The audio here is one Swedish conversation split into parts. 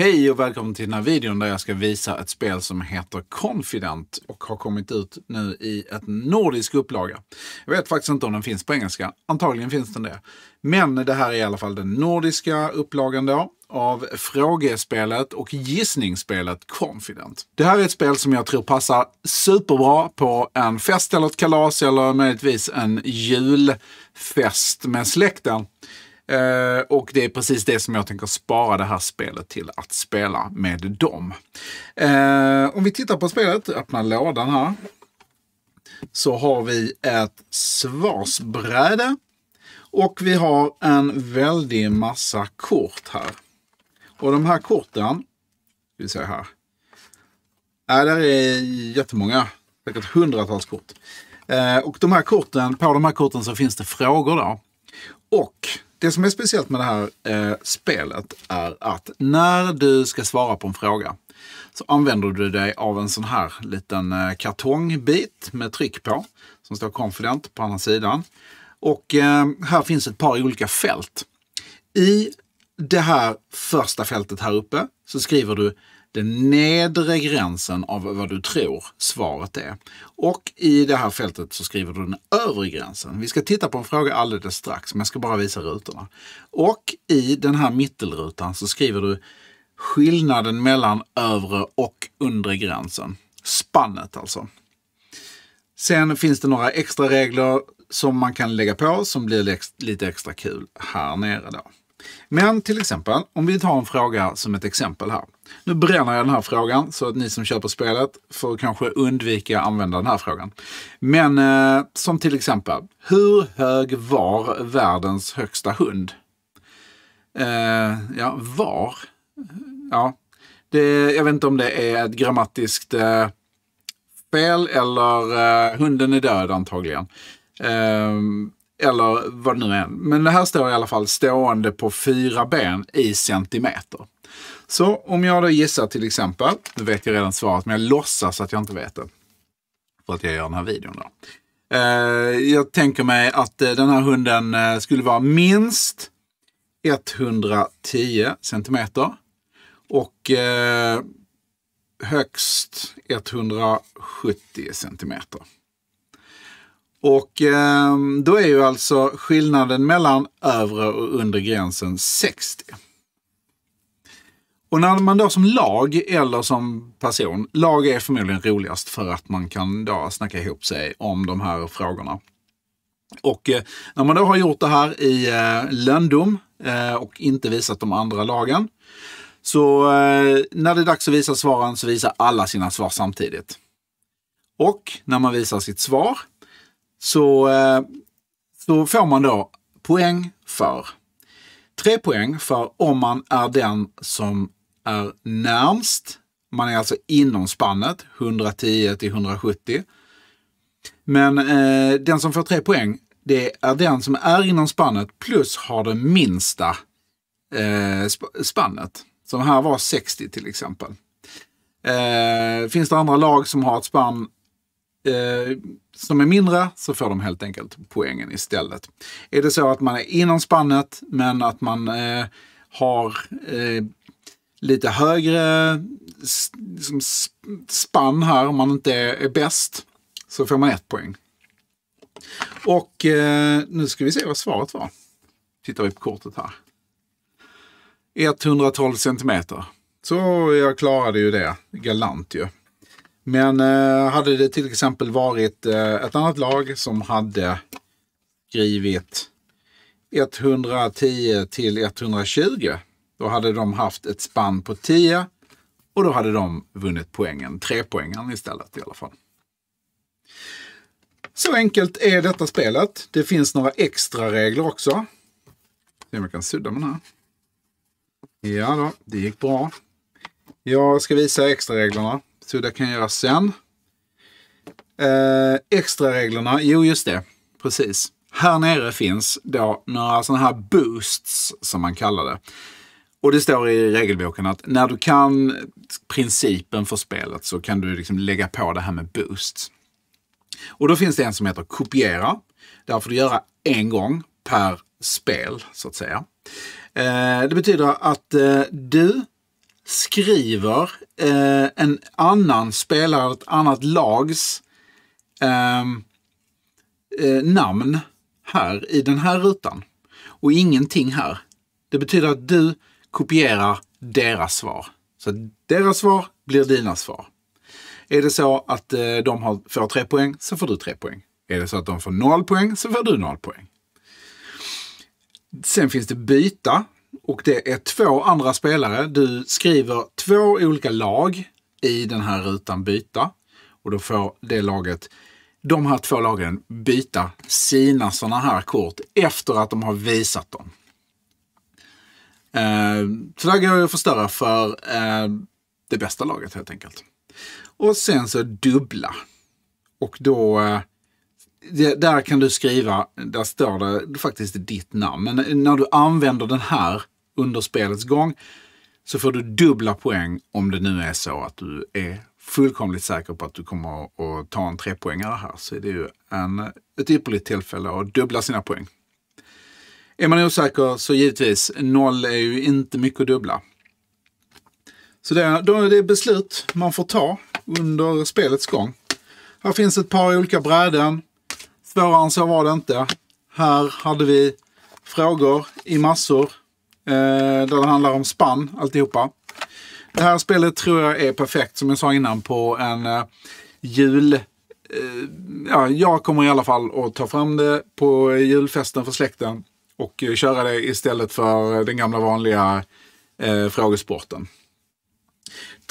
Hej och välkommen till den här videon där jag ska visa ett spel som heter Confident och har kommit ut nu i ett nordisk upplaga. Jag vet faktiskt inte om den finns på engelska. Antagligen finns den det. Men det här är i alla fall den nordiska upplagan då av frågespelet och gissningsspelet Confident. Det här är ett spel som jag tror passar superbra på en fest eller ett kalas eller möjligtvis en julfest med släkten. Eh, och det är precis det som jag tänker spara det här spelet till att spela med dem. Eh, om vi tittar på spelet, öppnar lådan här. Så har vi ett svarsbräde. Och vi har en väldig massa kort här. Och de här korten, vi ser här. Äh, där är jättemånga, säkert hundratals kort. Eh, och de här korten, på de här korten så finns det frågor då. Och det som är speciellt med det här eh, spelet är att när du ska svara på en fråga så använder du dig av en sån här liten eh, kartongbit med tryck på som står Confident på andra sidan. Och eh, här finns ett par olika fält. I det här första fältet här uppe så skriver du den nedre gränsen av vad du tror svaret är. Och i det här fältet så skriver du den övre gränsen. Vi ska titta på en fråga alldeles strax, men jag ska bara visa rutorna. Och i den här mittelrutan så skriver du skillnaden mellan övre och undre gränsen. Spannet alltså. Sen finns det några extra regler som man kan lägga på som blir lite extra kul här nere då. Men till exempel, om vi tar en fråga som ett exempel här. Nu bränner jag den här frågan så att ni som köper spelet får kanske undvika att använda den här frågan. Men eh, som till exempel, hur hög var världens högsta hund? Eh, ja, var? Ja, det, jag vet inte om det är ett grammatiskt eh, fel eller eh, hunden är död antagligen. Eh, eller vad det nu är. Men det här står i alla fall stående på fyra ben i centimeter. Så om jag då gissar till exempel, nu vet jag redan svaret, men jag låtsas att jag inte vet det. För att jag gör den här videon då. Eh, jag tänker mig att eh, den här hunden eh, skulle vara minst 110 cm. och högst 170 cm. Och då är ju alltså skillnaden mellan övre och undre gränsen 60. Och när man då som lag eller som person, lag är förmodligen roligast för att man kan då snacka ihop sig om de här frågorna. Och eh, när man då har gjort det här i eh, lönndom eh, och inte visat de andra lagen, så eh, när det är dags att visa svaren så visar alla sina svar samtidigt. Och när man visar sitt svar så, eh, så får man då poäng för. Tre poäng för om man är den som är närmst. Man är alltså inom spannet, 110 till 170. Men eh, den som får tre poäng, det är den som är inom spannet plus har det minsta eh, sp spannet. Som här var 60 till exempel. Eh, finns det andra lag som har ett spann eh, som är mindre så får de helt enkelt poängen istället. Är det så att man är inom spannet men att man eh, har eh, lite högre liksom spann här om man inte är, är bäst så får man ett poäng. Och eh, nu ska vi se vad svaret var. Tittar vi på kortet här. 112 centimeter. Så jag klarade ju det galant ju. Men eh, hade det till exempel varit eh, ett annat lag som hade skrivit 110 till 120 då hade de haft ett spann på 10 och då hade de vunnit poängen, trepoängaren istället i alla fall. Så enkelt är detta spelet. Det finns några extra regler också. Se om jag kan sudda med den här. Ja då, det gick bra. Jag ska visa extra reglerna. Så det kan jag göra sen. Eh, extra reglerna, jo just det, precis. Här nere finns då några sådana här boosts som man kallar det. Och det står i regelboken att när du kan principen för spelet så kan du liksom lägga på det här med boosts. Och då finns det en som heter kopiera. Det här får du göra en gång per spel, så att säga. Eh, det betyder att eh, du skriver eh, en annan spelare, ett annat lags ehm, namn här i den här rutan. Och ingenting här. Det betyder att du kopierar deras svar. Så deras svar blir dina svar. Är det så att eh, de får tre poäng så får du tre poäng. Är det så att de får noll poäng så får du noll poäng. Sen finns det byta och det är två andra spelare. Du skriver två olika lag i den här rutan byta och då får det laget de här två lagen byta sina sådana här kort efter att de har visat dem. Eh, så där går det att förstöra för eh, det bästa laget helt enkelt. Och sen så dubbla. Och då, eh, där kan du skriva, där står det faktiskt ditt namn. Men när du använder den här under spelets gång så får du dubbla poäng om det nu är så att du är fullkomligt säker på att du kommer att ta en trepoängare här. Så är det ju en, ett ypperligt tillfälle att dubbla sina poäng. Är man osäker så givetvis, noll är ju inte mycket att dubbla. Så det är, då är det beslut man får ta under spelets gång. Här finns ett par olika bräden. Svårare än så var det inte. Här hade vi frågor i massor. Eh, där det handlar om spann alltihopa. Det här spelet tror jag är perfekt som jag sa innan på en eh, jul... Eh, ja, jag kommer i alla fall att ta fram det på julfesten för släkten och eh, köra det istället för den gamla vanliga eh, frågesporten.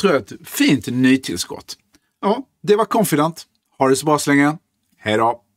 Tror jag ett fint nytillskott. Ja, det var Confident. Ha det så bra så länge. Hej då!